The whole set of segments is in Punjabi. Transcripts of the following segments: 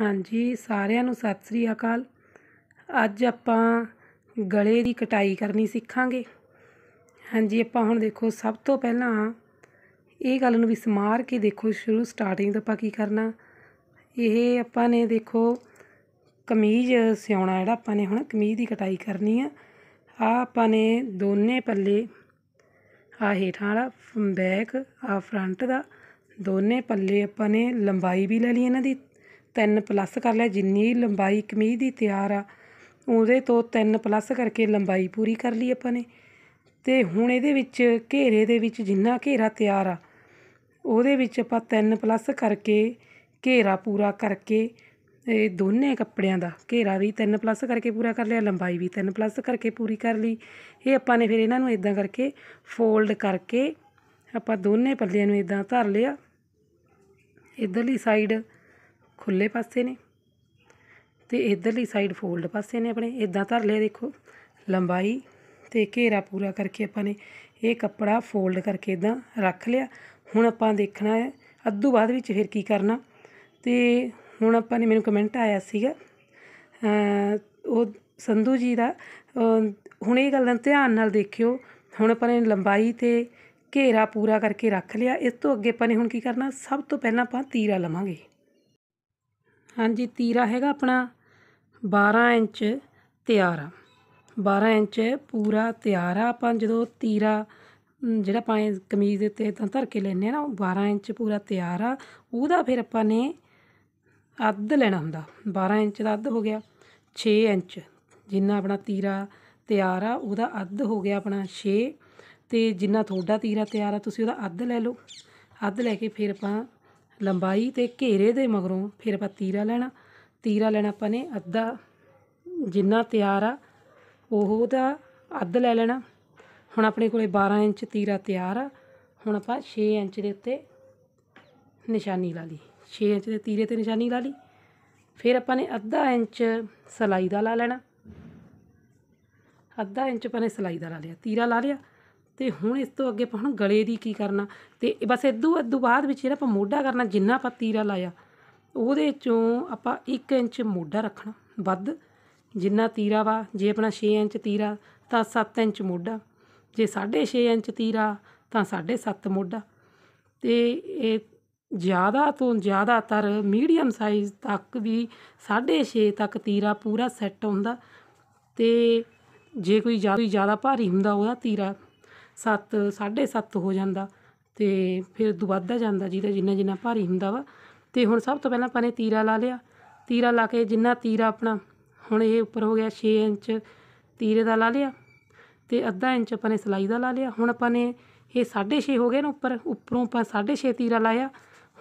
ਹਾਂਜੀ ਸਾਰਿਆਂ ਨੂੰ ਸਤਿ ਸ੍ਰੀ ਅਕਾਲ ਅੱਜ ਆਪਾਂ ਗਲੇ ਦੀ ਕਟਾਈ ਕਰਨੀ ਸਿੱਖਾਂਗੇ ਹਾਂਜੀ ਆਪਾਂ ਹੁਣ ਦੇਖੋ ਸਭ ਤੋਂ ਪਹਿਲਾਂ ਇਹ ਗੱਲ ਨੂੰ ਵੀ ਸਮਾਰ ਕੇ ਦੇਖੋ ਸ਼ੁਰੂ ਸਟਾਰਟਿੰਗ ਤੋਂ ਆਪਾਂ ਕੀ ਕਰਨਾ ਇਹ ਆਪਾਂ ਨੇ ਦੇਖੋ ਕਮੀਜ਼ ਸਿਉਣਾ ਜਿਹੜਾ ਆਪਾਂ ਨੇ ਹੁਣ ਕਮੀਜ਼ ਦੀ ਕਟਾਈ ਕਰਨੀ ਆ ਆ ਆਪਾਂ ਨੇ ਦੋਨੇ ਪੱਲੇ ਆ ਹੇਠਾਂ ਵਾਲਾ ਬੈਕ ਆ ਫਰੰਟ ਦਾ ਦੋਨੇ ਪੱਲੇ ਆਪਾਂ ਨੇ ਲੰਬਾਈ ਵੀ ਲੈ ਲਈ ਇਹਨਾਂ ਦੀ ਤਿੰਨ ਪਲੱਸ ਕਰ ਲਿਆ ਜਿੰਨੀ ਲੰਬਾਈ ਕਮੀਜ਼ ਦੀ ਤਿਆਰ ਆ ਉਹਦੇ ਤੋਂ ਤਿੰਨ ਪਲੱਸ ਕਰਕੇ ਲੰਬਾਈ ਪੂਰੀ ਕਰ ਲਈ ਆਪਾਂ ਨੇ ਤੇ ਹੁਣ ਇਹਦੇ ਵਿੱਚ ਘੇਰੇ ਦੇ ਵਿੱਚ ਜਿੰਨਾ ਘੇਰਾ ਤਿਆਰ ਆ ਉਹਦੇ ਵਿੱਚ ਆਪਾਂ ਤਿੰਨ ਪਲੱਸ ਕਰਕੇ ਘੇਰਾ ਪੂਰਾ ਕਰਕੇ ਇਹ ਦੋਨੇ ਕੱਪੜਿਆਂ ਦਾ ਘੇਰਾ ਵੀ ਤਿੰਨ ਪਲੱਸ ਕਰਕੇ ਪੂਰਾ ਕਰ ਲਿਆ ਲੰਬਾਈ ਵੀ ਤਿੰਨ ਪਲੱਸ ਕਰਕੇ ਪੂਰੀ ਕਰ ਲਈ ਇਹ ਆਪਾਂ ਨੇ ਫਿਰ ਇਹਨਾਂ ਨੂੰ ਇਦਾਂ ਕਰਕੇ ਫੋਲਡ ਕਰਕੇ ਆਪਾਂ ਦੋਨੇ ਪੱਲਿਆਂ ਨੂੰ ਇਦਾਂ ਧਰ ਲਿਆ ਇਧਰਲੀ ਸਾਈਡ ਖੁੱਲੇ ਪਾਸੇ ਨੇ ਤੇ ਇਧਰਲੀ ਸਾਈਡ ਫੋਲਡ ਪਾਸੇ ਨੇ ਆਪਣੇ ਇਦਾਂ ਧਰ ਲਿਆ ਦੇਖੋ ਲੰਬਾਈ ਤੇ ਘੇਰਾ ਪੂਰਾ ਕਰਕੇ ਆਪਾਂ ਨੇ ਇਹ ਕੱਪੜਾ ਫੋਲਡ ਕਰਕੇ ਇਦਾਂ ਰੱਖ ਲਿਆ ਹੁਣ ਆਪਾਂ ਦੇਖਣਾ ਹੈ ਅੱਧੂ ਬਾਅਦ ਵਿੱਚ ਫਿਰ ਕੀ ਕਰਨਾ ਤੇ ਹੁਣ ਆਪਾਂ ਨੇ ਮੈਨੂੰ ਕਮੈਂਟ ਆਇਆ ਸੀਗਾ ਉਹ ਸੰਧੂ ਜੀ ਦਾ ਹੁਣ ਇਹ ਗੱਲ ਧਿਆਨ ਨਾਲ ਦੇਖਿਓ ਹੁਣ ਆਪਾਂ ਨੇ ਲੰਬਾਈ ਤੇ ਘੇਰਾ ਪੂਰਾ ਕਰਕੇ ਰੱਖ ਲਿਆ ਇਸ ਤੋਂ ਅੱਗੇ ਆਪਾਂ ਨੇ ਹੁਣ ਕੀ ਕਰਨਾ ਸਭ ਤੋਂ ਪਹਿਲਾਂ ਆਪਾਂ ਤੀਰਾ ਲਵਾਂਗੇ ਹਾਂਜੀ ਤੀਰਾ ਹੈਗਾ ਆਪਣਾ 12 ਇੰਚ ਤਿਆਰ ਆ 12 ਇੰਚ ਪੂਰਾ ਤਿਆਰ ਆ ਆਪਾਂ ਜਦੋਂ ਤੀਰਾ ਜਿਹੜਾ ਆਪਾਂ ਕਮੀਜ਼ ਦੇ ਉੱਤੇ ਤਾਂ ਧਰ ਕੇ ਲੈਨੇ ਆ ਨਾ ਉਹ 12 ਇੰਚ ਪੂਰਾ ਤਿਆਰ ਆ ਉਹਦਾ ਫਿਰ ਆਪਾਂ ਨੇ ਅੱਧ ਲੈਣਾ ਹੁੰਦਾ 12 ਇੰਚ ਦਾ ਅੱਧ ਹੋ ਗਿਆ 6 ਇੰਚ ਜਿੰਨਾ ਆਪਣਾ ਤੀਰਾ ਤਿਆਰ ਆ ਉਹਦਾ ਅੱਧ ਹੋ ਗਿਆ ਆਪਣਾ 6 ਤੇ ਜਿੰਨਾ ਤੁਹਾਡਾ ਤੀਰਾ ਤਿਆਰ ਆ ਤੁਸੀਂ ਉਹਦਾ ਅੱਧ ਲੈ ਲਓ ਅੱਧ ਲੈ ਕੇ ਫਿਰ ਆਪਾਂ ਲੰਬਾਈ ਤੇ ਘੇਰੇ ਦੇ ਮਗਰੋਂ ਫਿਰ ਆਪਾਂ ਤੀਰਾ ਲੈਣਾ ਤੀਰਾ ਲੈਣਾ ਆਪਾਂ ਨੇ ਅੱਧਾ ਜਿੰਨਾ ਤਿਆਰ ਆ ਉਹ ਦਾ ਅੱਧ ਲੈ ਲੈਣਾ ਹੁਣ ਆਪਣੇ ਕੋਲੇ 12 ਇੰਚ ਤੀਰਾ ਤਿਆਰ ਆ ਹੁਣ ਆਪਾਂ 6 ਇੰਚ ਦੇ ਉੱਤੇ ਨਿਸ਼ਾਨੀ ਲਾ ਲਈ 6 ਇੰਚ ਦੇ ਤੀਰੇ ਤੇ ਨਿਸ਼ਾਨੀ ਲਾ ਲਈ ਫਿਰ ਆਪਾਂ ਨੇ ਅੱਧਾ ਇੰਚ ਸਲਾਈ ਦਾ ਲਾ ਲੈਣਾ ਅੱਧਾ ਇੰਚ ਆਪਾਂ ਨੇ ਸਲਾਈ ਦਾ ਲਾ ਲਿਆ ਤੀਰਾ ਲਾ ਲਿਆ ਤੇ ਹੁਣ ਇਸ ਤੋਂ ਅੱਗੇ ਆਪਾਂ ਹੁਣ ਗਲੇ ਦੀ ਕੀ ਕਰਨਾ ਤੇ ਬਸ ਇਦੋਂ ਇਦੋਂ ਬਾਅਦ ਵਿੱਚ ਜਿਹੜਾ ਆਪਾਂ ਮੋਢਾ ਕਰਨਾ ਜਿੰਨਾ ਆਪਾਂ ਤੀਰਾ ਲਾਇਆ ਉਹਦੇ ਚੋਂ ਆਪਾਂ 1 ਇੰਚ ਮੋਢਾ ਰੱਖਣਾ ਵੱਧ ਜਿੰਨਾ ਤੀਰਾ ਵਾ ਜੇ ਆਪਣਾ 6 ਇੰਚ ਤੀਰਾ ਤਾਂ 7 ਇੰਚ ਮੋਢਾ ਜੇ 6.5 ਇੰਚ ਤੀਰਾ ਤਾਂ 7.5 ਮੋਢਾ ਤੇ ਇਹ ਜ਼ਿਆਦਾ ਤੋਂ ਜ਼ਿਆਦਾਤਰ ਮੀਡੀਅਮ ਸਾਈਜ਼ ਤੱਕ ਵੀ 6.5 ਤੱਕ ਤੀਰਾ ਪੂਰਾ ਸੈੱਟ ਹੁੰਦਾ ਤੇ ਜੇ ਕੋਈ ਜ਼ਿਆਦਾ ਭਾਰੀ ਹੁੰਦਾ ਉਹਦਾ ਤੀਰਾ ਸੱਤ ਸਾਢੇ ਹੋ ਜਾਂਦਾ ਤੇ ਫਿਰ ਦੁਬਾਦਾ ਜਾਂਦਾ ਜਿਹਦਾ ਜਿੰਨਾ ਜਿੰਨਾ ਭਾਰੀ ਹੁੰਦਾ ਵਾ ਤੇ ਹੁਣ ਸਭ ਤੋਂ ਪਹਿਲਾਂ ਆਪਾਂ ਨੇ ਤੀਰਾ ਲਾ ਲਿਆ ਤੀਰਾ ਲਾ ਕੇ ਜਿੰਨਾ ਤੀਰਾ ਆਪਣਾ ਹੁਣ ਇਹ ਉੱਪਰ ਹੋ ਗਿਆ 6 ਇੰਚ ਤੀਰੇ ਦਾ ਲਾ ਲਿਆ ਤੇ ਅੱਧਾ ਇੰਚ ਆਪਾਂ ਨੇ ਸਲਾਈ ਦਾ ਲਾ ਲਿਆ ਹੁਣ ਆਪਾਂ ਨੇ ਇਹ 6.5 ਹੋ ਗਏ ਨਾ ਉੱਪਰ ਉੱਪਰੋਂ ਆਪਾਂ 6.5 ਤੀਰਾ ਲਾਇਆ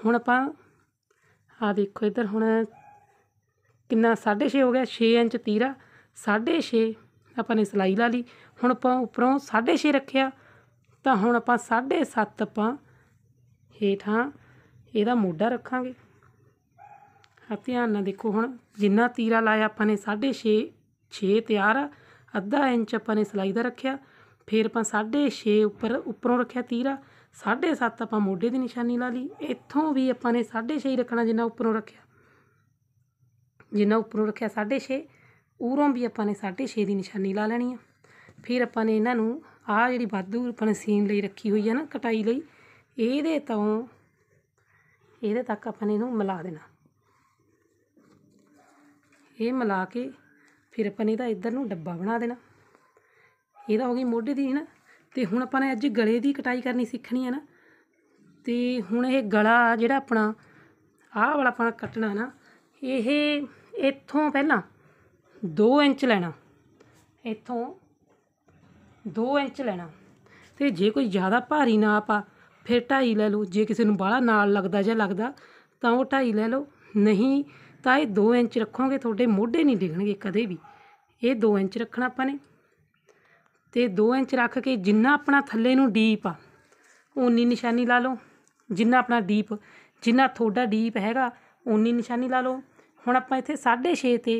ਹੁਣ ਆਪਾਂ ਆ ਦੇਖੋ ਇੱਧਰ ਹੁਣ ਕਿੰਨਾ 6.5 ਹੋ ਗਿਆ 6 ਇੰਚ ਤੀਰਾ 6.5 ਆਪਾਂ ਨੇ ਸਲਾਈ ਲਾ ਲਈ ਹੁਣ ਆਪਾਂ ਉੱਪਰੋਂ 6.5 ਰੱਖਿਆ ਤਾਂ ਹੁਣ ਆਪਾਂ 7.5 ਆਪਾਂ ਹੇਠਾਂ ਇਹਦਾ ਮੋਢਾ ਰੱਖਾਂਗੇ ਆ ਧਿਆਨ ਨਾਲ ਦੇਖੋ ਹੁਣ ਜਿੰਨਾ ਤੀਰਾ ਲਾਇਆ ਆਪਾਂ ਨੇ 6.5 6 ਤਿਆਰ ਆ ਅੱਧਾ ਇੰਚ ਆਪਾਂ ਨੇ ਸਲਾਈ ਦਾ ਰੱਖਿਆ ਫਿਰ ਆਪਾਂ 6.5 ਉੱਪਰ ਉੱਪਰੋਂ ਰੱਖਿਆ ਤੀਰਾ 7.5 ਆਪਾਂ ਮੋਢੇ ਦੀ ਨਿਸ਼ਾਨੀ ਲਾ ਲਈ ਇੱਥੋਂ ਵੀ ਆਪਾਂ ਨੇ 6.5 ਰੱਖਣਾ ਜਿੰਨਾ ਉੱਪਰੋਂ ਰੱਖਿਆ ਜਿੰਨਾ ਉੱਪਰੋਂ ਰੱਖਿਆ 6.5 ਉਰੋਂ ਵੀ ਆਪਾਂ ਨੇ 6.5 ਦੀ ਨਿਸ਼ਾਨੀ ਲਾ ਲੈਣੀ ਆ ਫਿਰ ਆਪਾਂ ਨੇ ਇਹਨਾਂ ਨੂੰ ਆ ਜਿਹੜੀ ਵਾਧੂ ਫਨਸੀਨ ਲਈ ਰੱਖੀ ਹੋਈ ਹੈ ਨਾ ਕਟਾਈ ਲਈ ਇਹਦੇ ਤੋਂ ਇਹਦੇ ਤੱਕ ਆਪਾਂ ਨੇ ਇਹਨੂੰ ਮਿਲਾ ਦੇਣਾ ਇਹ ਮਿਲਾ ਕੇ ਫਿਰ ਆਪਾਂ ਨੇ ਇਹਦਾ ਇੱਧਰ ਨੂੰ ਡੱਬਾ ਬਣਾ ਦੇਣਾ ਇਹਦਾ ਹੋ ਗਈ ਮੋਢੇ ਦੀ ਨਾ ਤੇ ਹੁਣ ਆਪਾਂ ਨੇ ਅੱਜ ਗਲੇ ਦੀ ਕਟਾਈ ਕਰਨੀ ਸਿੱਖਣੀ ਹੈ ਨਾ ਤੇ ਹੁਣ ਇਹ ਗਲਾ ਜਿਹੜਾ ਆਪਣਾ ਆਹ ਵਾਲਾ ਆਪਾਂ ਕੱਟਣਾ ਨਾ ਇਹ ਇੱਥੋਂ ਪਹਿਲਾਂ 2 ਇੰਚ ਲੈਣਾ ਇੱਥੋਂ 2 ਇੰਚ ਲੈਣਾ ਤੇ ਜੇ ਕੋਈ ਜ਼ਿਆਦਾ ਭਾਰੀ ਨਾਪ ਆ ਫਿਰ 2.5 ਲੈ ਲਓ ਜੇ ਕਿਸੇ ਨੂੰ ਬਾਲਾ ਨਾਲ ਲੱਗਦਾ ਜਾਂ ਲੱਗਦਾ ਤਾਂ ਉਹ 2.5 ਲੈ ਲਓ ਨਹੀਂ ਤਾਂ ਇਹ 2 ਇੰਚ ਰੱਖੋਗੇ ਤੁਹਾਡੇ ਮੋਢੇ ਨਹੀਂ ਡਿੱਗਣਗੇ ਕਦੇ ਵੀ ਇਹ 2 ਇੰਚ ਰੱਖਣਾ ਆਪਾਂ ਨੇ ਤੇ 2 ਇੰਚ ਰੱਖ ਕੇ ਜਿੰਨਾ ਆਪਣਾ ਥੱਲੇ ਨੂੰ ਡੀਪ ਆ ਉਨੀ ਨਿਸ਼ਾਨੀ ਲਾ ਲਓ ਜਿੰਨਾ ਆਪਣਾ ਡੀਪ ਜਿੰਨਾ ਤੁਹਾਡਾ ਡੀਪ ਹੈਗਾ ਉਨੀ ਨਿਸ਼ਾਨੀ ਲਾ ਲਓ ਹੁਣ ਆਪਾਂ ਇੱਥੇ 6.5 ਤੇ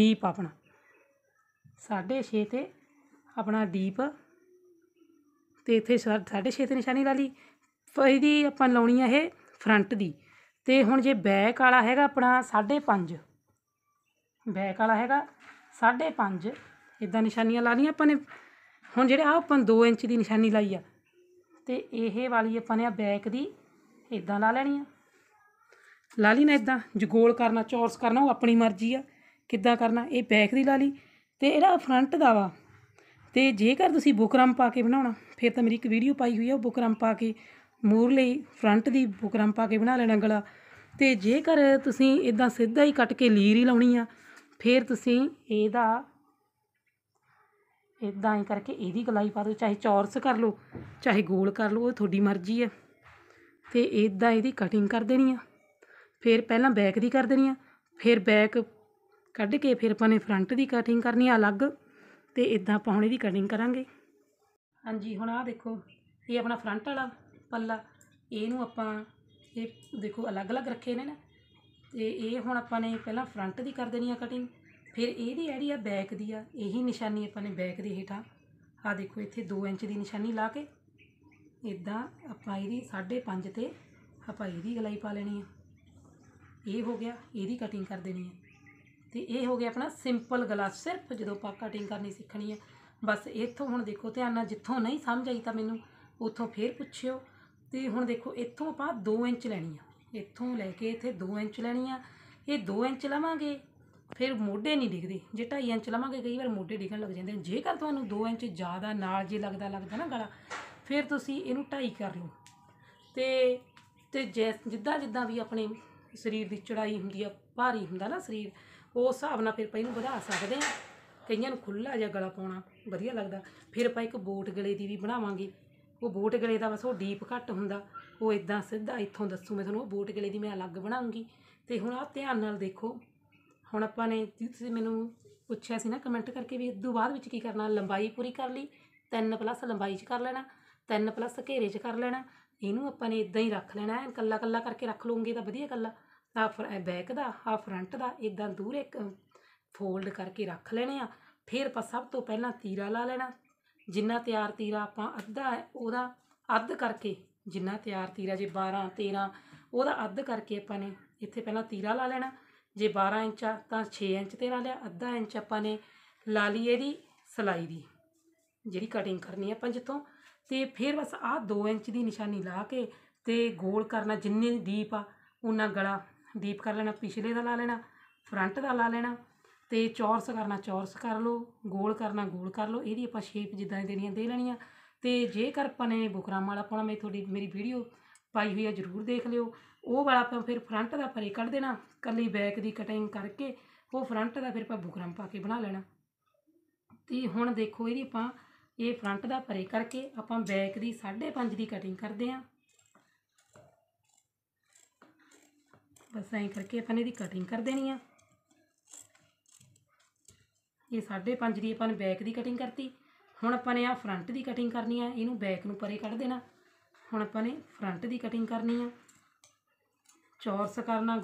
ਡੀਪ ਆਪਣਾ 6.5 ਤੇ ਆਪਣਾ ਦੀਪ ਤੇ ਇੱਥੇ 6.5 ਤੇ ਨਿਸ਼ਾਨੀ ਲਾ ਲਈ ਇਹਦੀ ਆਪਾਂ ਲਾਉਣੀ ਆ ਇਹ ਫਰੰਟ ਦੀ ਤੇ ਹੁਣ ਜੇ ਬੈਕ ਵਾਲਾ ਹੈਗਾ ਆਪਣਾ 5.5 ਬੈਕ ਵਾਲਾ ਹੈਗਾ 5.5 ਇਦਾਂ ਨਿਸ਼ਾਨੀਆਂ ਲਾਣੀ ਆਪਾਂ ਨੇ ਹੁਣ ਜਿਹੜੇ ਆ ਆਪਾਂ 2 ਇੰਚ ਦੀ ਨਿਸ਼ਾਨੀ ਲਾਈ ਆ ਤੇ ਇਹ ਵਾਲੀ ਆਪਾਂ ਨੇ ਆ ਬੈਕ ਦੀ ਇਦਾਂ ਲਾ ਲੈਣੀ ਆ ਲਾ ਲਈ ਨਾ ਇਦਾਂ ਜਗੋਲ ਗੋਲ ਕਰਨਾ ਚੌਰਸ ਕਰਨਾ ਉਹ ਆਪਣੀ ਮਰਜ਼ੀ ਆ ਕਿੱਦਾਂ ਕਰਨਾ ਇਹ ਬੈਕ ਦੀ ਲਾ ਲਈ ਤੇ ਇਹਦਾ ਫਰੰਟ ਦਾ ਵਾ ਤੇ ਜੇਕਰ ਤੁਸੀਂ ਬੁਕਰਮ ਪਾ ਕੇ ਬਣਾਉਣਾ ਫਿਰ ਤਾਂ ਮੇਰੀ ਇੱਕ ਵੀਡੀਓ ਪਾਈ ਹੋਈ ਹੈ ਉਹ ਬੁਕਰਮ ਪਾ ਕੇ ਮੂਰ ਲਈ ਫਰੰਟ ਦੀ ਬੁਕਰਮ ਪਾ ਕੇ ਬਣਾ ਲੈਣਾ ਗਲਾ ਤੇ ਜੇਕਰ ਤੁਸੀਂ ਇਦਾਂ ਸਿੱਧਾ ਹੀ ਕੱਟ ਕੇ ਲੀਰ ਹੀ ਲਾਉਣੀ ਆ ਫਿਰ ਤੁਸੀਂ ਇਹਦਾ ਇਦਾਂ ਹੀ ਕਰਕੇ ਇਹਦੀ ਗਲਾਈ ਪਾ ਦਿਓ ਚਾਹੇ ਚੌਰਸ ਕਰ ਲਓ ਚਾਹੇ ਗੋਲ ਕਰ ਲਓ ਉਹ ਤੁਹਾਡੀ ਮਰਜ਼ੀ ਹੈ ਤੇ ਇਦਾਂ ਇਹਦੀ ਕਟਿੰਗ ਕਰ ਦੇਣੀ ਆ ਫਿਰ ਪਹਿਲਾਂ ਬੈਕ ਦੀ ਕਰ ਦੇਣੀ ਆ ਫਿਰ ਬੈਕ ਕੱਢ ਕੇ ਫਿਰ ਆਪਾਂ ਨੇ ਫਰੰਟ ਦੀ ਕਟਿੰਗ ਕਰਨੀ ਆ ਅਲੱਗ ਤੇ ਇਦਾਂ ਪੌਣੇ ਦੀ ਕਟਿੰਗ ਕਰਾਂਗੇ ਹਾਂਜੀ ਹੁਣ ਆਹ ਦੇਖੋ ਇਹ ਆਪਣਾ ਫਰੰਟ ਵਾਲਾ ਪੱਲਾ ਇਹਨੂੰ ਆਪਾਂ ਇਹ ਦੇਖੋ ਅਲੱਗ-ਅਲੱਗ ਰੱਖੇ ਨੇ ਨਾ ਤੇ ਇਹ ਹੁਣ ਆਪਾਂ ਨੇ ਪਹਿਲਾਂ ਫਰੰਟ ਦੀ ਕਰ ਦੇਣੀ ਆ ਕਟਿੰਗ ਫਿਰ ਇਹਦੀ ਜਿਹੜੀ ਆ ਬੈਕ ਦੀ ਆ ਇਹੀ ਨਿਸ਼ਾਨੀ ਆਪਾਂ ਨੇ ਬੈਕ ਦੇ ਹੇਠਾਂ ਆ ਦੇਖੋ ਇੱਥੇ 2 ਇੰਚ ਦੀ ਨਿਸ਼ਾਨੀ ਲਾ ਕੇ ਇਦਾਂ ਆਪਾਂ ਇਹਦੀ 5.5 ਤੇ ਆਪਾਂ ਇਹਦੀ ਗਲਾਈ ਪਾ ਲੈਣੀ ਆ ਇਹ ਹੋ ਗਿਆ ਇਹਦੀ ਕਟਿੰਗ ਕਰ ਦੇਣੀ ਆ ਤੇ ਇਹ ਹੋ ਗਿਆ ਆਪਣਾ ਸਿੰਪਲ ਗਲਾ ਸਿਰਫ ਜਦੋਂ ਆਪਾਂ ਕਟਿੰਗ ਕਰਨੀ ਸਿੱਖਣੀ ਹੈ ਬਸ ਇੱਥੋਂ ਹੁਣ ਦੇਖੋ ਧਿਆਨ ਨਾਲ ਜਿੱਥੋਂ ਨਹੀਂ ਸਮਝ ਆਈ ਤਾਂ ਮੈਨੂੰ ਉੱਥੋਂ ਫੇਰ ਪੁੱਛਿਓ ਤੇ ਹੁਣ ਦੇਖੋ ਇੱਥੋਂ ਆਪਾਂ 2 ਇੰਚ ਲੈਣੀ ਆ ਇੱਥੋਂ ਲੈ ਕੇ ਇੱਥੇ 2 ਇੰਚ ਲੈਣੀ ਆ ਇਹ 2 ਇੰਚ ਲਵਾਂਗੇ ਫਿਰ ਮੋਢੇ ਨਹੀਂ ਡਿੱਗਦੇ ਜੇ 2.5 ਇੰਚ ਲਵਾਂਗੇ ਕਈ ਵਾਰ ਮੋਢੇ ਡਿੱਗਣ ਲੱਗ ਜਾਂਦੇ ਨੇ ਜੇਕਰ ਤੁਹਾਨੂੰ 2 ਇੰਚ ਜ਼ਿਆਦਾ ਨਾਲ ਜੇ ਲੱਗਦਾ ਲੱਗਦਾ ਨਾ ਗਲਾ ਫਿਰ ਤੁਸੀਂ ਇਹਨੂੰ 2.5 ਕਰ ਲਓ ਤੇ ਤੇ ਜਿੱਦਾਂ ਜਿੱਦਾਂ ਵੀ ਆਪਣੇ ਸਰੀਰ ਦੀ ਚੜਾਈ ਹੁੰਦੀ ਆ ਭਾਰੀ ਹੁੰਦਾ ਨਾ ਸਰੀਰ ਉਹ ਹਿਸਾਬ ਨਾਲ ਫਿਰ ਆਪਾਂ ਨੂੰ ਵਧਾ ਸਕਦੇ ਆ ਕਈਆਂ ਨੂੰ ਖੁੱਲਾ ਜਿਹਾ ਗਲਾ ਪਾਉਣਾ ਵਧੀਆ ਲੱਗਦਾ ਫਿਰ ਆਪਾਂ ਇੱਕ ਬੋਟ ਗਲੇ ਦੀ ਵੀ ਬਣਾਵਾਂਗੇ ਉਹ ਬੋਟ ਗਲੇ ਦਾ ਬਸ ਉਹ ਡੀਪ ਘੱਟ ਹੁੰਦਾ ਉਹ ਇਦਾਂ ਸਿੱਧਾ ਇੱਥੋਂ ਦੱਸੂ ਮੈਂ ਤੁਹਾਨੂੰ ਉਹ ਬੋਟ ਗਲੇ ਦੀ ਮੈਂ ਅਲੱਗ ਬਣਾਉਂਗੀ ਤੇ ਹੁਣ ਆਹ ਧਿਆਨ ਨਾਲ ਦੇਖੋ ਹੁਣ ਆਪਾਂ ਨੇ ਤੁਸੀਂ ਮੈਨੂੰ ਪੁੱਛਿਆ ਸੀ ਨਾ ਕਮੈਂਟ ਕਰਕੇ ਵੀ ਇਦੋਂ ਬਾਅਦ ਵਿੱਚ ਕੀ ਕਰਨਾ ਲੰਬਾਈ ਪੂਰੀ ਕਰ ਲਈ 3 ਪਲੱਸ ਲੰਬਾਈ 'ਚ ਕਰ ਲੈਣਾ 3 ਪਲੱਸ ਘੇਰੇ 'ਚ ਕਰ ਲੈਣਾ ਇਹਨੂੰ ਆਪਾਂ ਨੇ ਇਦਾਂ ਹੀ ਰੱਖ ਲੈਣਾ ਐ ਕੱਲਾ ਕੱਲਾ ਕਰਕੇ ਰੱਖ ਲਓਗੇ ਤਾਂ ਵਧੀਆ ਕੱਲਾ ਆ ਬੈਕ ਦਾ ਆ ਫਰੰਟ ਦਾ ਇਦਾਂ ਦੂਰ ਇੱਕ ਫੋਲਡ ਕਰਕੇ ਰੱਖ ਲੈਣੇ ਆ ਫਿਰ ਆਪਾਂ ਸਭ ਤੋਂ ਪਹਿਲਾਂ ਤੀਰਾ ਲਾ ਲੈਣਾ ਜਿੰਨਾ ਤਿਆਰ ਤੀਰਾ ਆਪਾਂ ਅੱਧਾ ਉਹਦਾ ਅੱਧ ਕਰਕੇ ਜਿੰਨਾ ਤਿਆਰ ਤੀਰਾ ਜੇ 12 13 ਉਹਦਾ ਅੱਧ ਕਰਕੇ ਆਪਾਂ ਨੇ ਇੱਥੇ ਪਹਿਲਾਂ ਤੀਰਾ ਲਾ ਲੈਣਾ ਜੇ 12 ਇੰਚ ਆ ਤਾਂ 6 ਇੰਚ ਤੇ ਲਾ ਲਿਆ ਅੱਧਾ ਇੰਚ ਆਪਾਂ ਨੇ ਲਾ ਲਈ ਇਹਦੀ ਸਲਾਈ ਦੀ ਜਿਹੜੀ ਕਟਿੰਗ ਕਰਨੀ ਆ ਆਪਾਂ ਜਿੱਥੋਂ ਤੇ ਫਿਰ ਬਸ ਆ 2 ਇੰਚ ਦੀ ਨਿਸ਼ਾਨੀ ਲਾ ਕੇ ਤੇ ਗੋਲ ਕਰਨਾ ਜਿੰਨੇ ਡੀਪ ਆ ਉਹਨਾਂ ਗਲਾ ਡੀਪ ਕਰ ਲੈਣਾ ਪਿਛਲੇ ਦਾ ਲਾ ਲੈਣਾ ਫਰੰਟ ਦਾ ਲਾ ਲੈਣਾ ਤੇ ਚੌਰਸ ਕਰਨਾ ਚੌਰਸ ਕਰ ਲਓ ਗੋਲ ਕਰਨਾ ਗੋਲ ਕਰ ਲਓ ਇਹਦੀ ਆਪਾਂ ਸ਼ੇਪ ਜਿੱਦਾਂ ਦੀ ਦੇਣੀਆਂ ਦੇ ਲੈਣੀਆਂ ਤੇ ਜੇਕਰ ਆਪਾਂ ਨੇ ਬੁਕਰਮ ਵਾਲਾ ਪਾਉਣਾ ਮੈਂ ਤੁਹਾਡੀ ਮੇਰੀ ਵੀਡੀਓ ਪਾਈ ਹੋਈ ਆ ਜਰੂਰ ਦੇਖ ਲਿਓ ਉਹ ਵਾਲਾ ਆਪਾਂ ਫਿਰ ਫਰੰਟ ਦਾ ਪਰੇ ਕੱਢ ਦੇਣਾ ਕੱਲੀ ਬੈਕ ਦੀ ਕਟਿੰਗ ਕਰਕੇ ਉਹ ਫਰੰਟ ਦਾ ਫਿਰ ਆਪਾਂ ਬੁਕਰਮ ਪਾ ਕੇ ਬਣਾ ਲੈਣਾ ਤੇ ਹੁਣ ਦੇਖੋ ਇਹਦੀ ਆਪਾਂ ਇਹ ਫਰੰਟ ਦਾ ਪਰੇ ਕਰਕੇ ਆਪਾਂ ਬੈਕ ਦੀ 5.5 ਦੀ ਕਟਿੰਗ ਕਰਦੇ ਆਂ ਬਸ ਐਂ ਕਰਕੇ ਆਪਾਂ ਨੇ ਇਹਦੀ ਕਟਿੰਗ ਕਰ ਦੇਣੀ ਆ ਇਹ 5.5 ਦੀ ਆਪਾਂ ਨੇ ਬੈਕ ਦੀ ਕਟਿੰਗ ਕਰਤੀ ਹੁਣ ਆਪਾਂ ਨੇ ਆ ਫਰੰਟ ਦੀ ਕਟਿੰਗ ਕਰਨੀ ਆ ਇਹਨੂੰ ਬੈਕ ਨੂੰ ਪਰੇ ਕੱਢ ਦੇਣਾ ਹੁਣ ਆਪਾਂ ਨੇ ਫਰੰਟ ਦੀ ਕਟਿੰਗ ਕਰਨੀ ਆ ਚੌਰਸ ਕਰਨਾ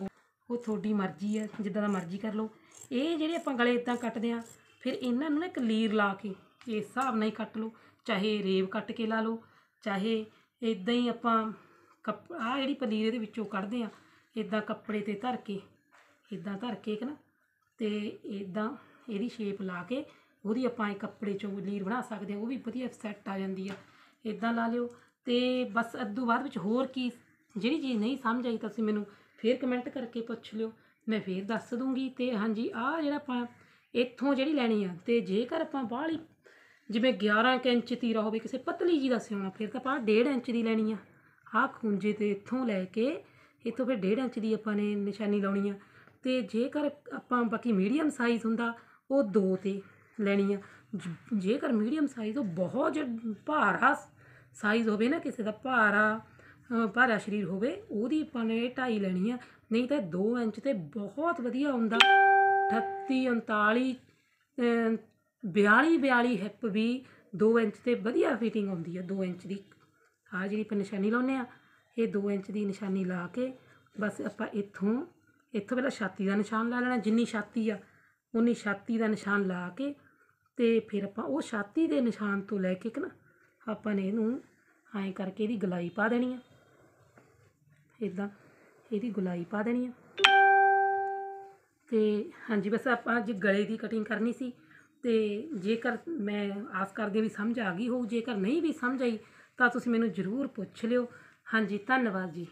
ਉਹ ਤੁਹਾਡੀ ਮਰਜ਼ੀ ਆ ਜਿੱਦਾਂ ਦਾ ਮਰਜ਼ੀ ਕਰ ਲਓ ਇਹ ਜਿਹੜੇ ਆਪਾਂ ਗਲੇ ਇਦਾਂ ਕੱਟਦੇ ਆ ਫਿਰ ਇਹਨਾਂ ਨੂੰ ਨਾ ਇੱਕ ਲੀਰ ਲਾ ਕੇ ਇਸ ਹਿਸਾਬ ਨਾਲ ਹੀ ਕੱਟ ਲਓ ਚਾਹੇ ਰੇਵ ਕੱਟ ਕੇ ਲਾ ਲਓ ਚਾਹੇ ਇਦਾਂ ਹੀ ਆਪਾਂ ਆ ਜਿਹੜੀ ਪਨੀਰ ਇਹਦੇ ਵਿੱਚੋਂ ਕੱਢਦੇ ਆ ਇਦਾਂ ਕੱਪੜੇ ਤੇ ਧਰ ਕੇ ਇਦਾਂ ਧਰ ਕੇ ਨਾ ਤੇ ਇਦਾਂ ਇਹਦੀ ਸ਼ੇਪ ਲਾ ਕੇ ਉਹਦੀ ਆਪਾਂ ਇਹ ਕੱਪੜੇ ਚੋਂ ਲੀਰ ਬਣਾ ਸਕਦੇ ਹਾਂ ਉਹ ਵੀ ਵਧੀਆ ਸੈੱਟ ਆ ਜਾਂਦੀ ਆ ਇਦਾਂ ਲਾ ਲਿਓ ਤੇ ਬਸ ਅੱਧੂ ਬਾਅਦ ਵਿੱਚ ਹੋਰ ਕੀ ਜਿਹੜੀ ਚੀਜ਼ ਨਹੀਂ ਸਮਝ ਆਈ ਤਾਂ ਤੁਸੀਂ ਮੈਨੂੰ ਫੇਰ ਕਮੈਂਟ ਕਰਕੇ ਪੁੱਛ ਲਿਓ ਮੈਂ ਫੇਰ ਦੱਸ ਦੂੰਗੀ ਤੇ ਹਾਂਜੀ ਆ ਜਿਹੜਾ ਆਪਾਂ ਇੱਥੋਂ ਜਿਹੜੀ ਲੈਣੀ ਆ ਤੇ ਜੇਕਰ ਆਪਾਂ ਬਾਹਲੀ ਜਿਵੇਂ 11 ਇੰਚ ਤੀਰਾ ਹੋਵੇ ਕਿਸੇ ਪਤਲੀ ਜੀ ਦਾ ਸਿਉਣਾ ਫਿਰ ਤਾਂ ਆਪਾਂ 1.5 ਇੰਚ ਦੀ ਲੈਣੀ ਆ ਆ ਖੁੰਝੇ ਤੇ ਇੱਥੋਂ ਲੈ ਕੇ ਇਥੋਂ ਫਿਰ 1.5 ਇੰਚ ਦੀ ਆਪਾਂ ਨੇ ਨਿਸ਼ਾਨੀ ਲਾਉਣੀ ਆ ਤੇ ਜੇਕਰ ਆਪਾਂ ਬਾਕੀ ਮੀਡੀਅਮ ਸਾਈਜ਼ ਹੁੰਦਾ ਉਹ 2 ਤੇ ਲੈਣੀ ਆ ਜੇਕਰ ਮੀਡੀਅਮ ਸਾਈਜ਼ ਉਹ ਬਹੁਤ ਭਾਰਾ ਸਾਈਜ਼ ਹੋਵੇ ਨਾ ਕਿਸੇ ਦਾ ਭਾਰਾ ਭਾਰਾ ਸਰੀਰ ਹੋਵੇ ਉਹਦੀ ਆਪਾਂ ਨੇ 2.5 ਲੈਣੀ ਆ ਨਹੀਂ ਤਾਂ 2 ਇੰਚ ਤੇ ਬਹੁਤ ਵਧੀਆ ਹੁੰਦਾ 38 39 42 42 ਹਿੱਪ ਵੀ 2 ਇੰਚ ਤੇ ਵਧੀਆ ਫਿਟਿੰਗ ਆਉਂਦੀ ਆ 2 ਇੰਚ ਦੀ ਆ ਜਿਹੜੀ ਆਪਾਂ ਨਿਸ਼ਾਨੀ ਲਾਉਨੇ ਆ ਇਹ 2 ਇੰਚ ਦੀ ਨਿਸ਼ਾਨੀ ਲਾ ਕੇ ਬਸ ਆਪਾਂ ਇੱਥੋਂ ਇੱਥੋਂ ਪਹਿਲਾਂ ਛਾਤੀ ਦਾ ਨਿਸ਼ਾਨ ਲਾ ਲੈਣਾ ਜਿੰਨੀ ਛਾਤੀ ਆ ਉਨੀ ਛਾਤੀ ਦਾ ਨਿਸ਼ਾਨ ਲਾ ਕੇ ਤੇ ਫਿਰ ਆਪਾਂ ਉਹ ਛਾਤੀ ਦੇ ਨਿਸ਼ਾਨ ਤੋਂ ਲੈ ਕੇ ਕਿ ਨਾ ਆਪਾਂ ਨੇ ਇਹਨੂੰ ਐਂ ਕਰਕੇ ਇਹਦੀ ਗੁਲਾਈ ਪਾ ਦੇਣੀ ਆ ਇਦਾਂ ਇਹਦੀ ਗੁਲਾਈ ਪਾ ਦੇਣੀ ਆ ਤੇ ਹਾਂਜੀ ਬਸ ਆਪਾਂ ਅੱਜ ਗਲੇ ਦੀ ਕਟਿੰਗ ਕਰਨੀ ਸੀ ਤੇ ਜੇਕਰ ਮੈਂ ਆਸ ਕਰਦੇ ਵੀ ਸਮਝ ਆ ਗਈ ਹੋਊ ਜੇਕਰ ਨਹੀਂ ਵੀ ਸਮਝ ਆਈ ਤਾਂ ਤੁਸੀਂ ਮੈਨੂੰ ਜ਼ਰੂਰ ਪੁੱਛ ਲਿਓ ਹਾਂਜੀ ਧੰਨਵਾਦ ਜੀ